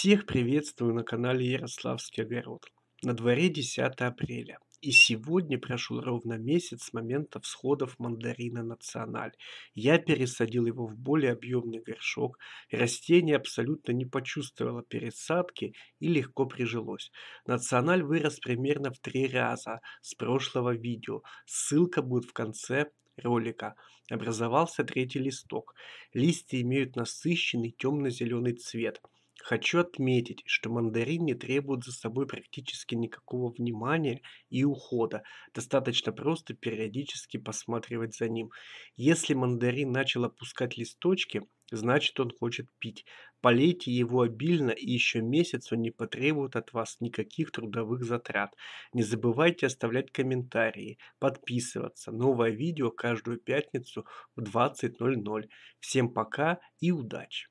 Всех приветствую на канале Ярославский огород. На дворе 10 апреля. И сегодня прошел ровно месяц с момента всходов мандарина «Националь». Я пересадил его в более объемный горшок. Растение абсолютно не почувствовало пересадки и легко прижилось. «Националь» вырос примерно в три раза с прошлого видео. Ссылка будет в конце ролика образовался третий листок. Листья имеют насыщенный темно-зеленый цвет. Хочу отметить, что мандарин не требует за собой практически никакого внимания и ухода. Достаточно просто периодически посматривать за ним. Если мандарин начал опускать листочки, значит он хочет пить. Полейте его обильно и еще месяц он не потребует от вас никаких трудовых затрат. Не забывайте оставлять комментарии, подписываться. Новое видео каждую пятницу в 20.00. Всем пока и удачи!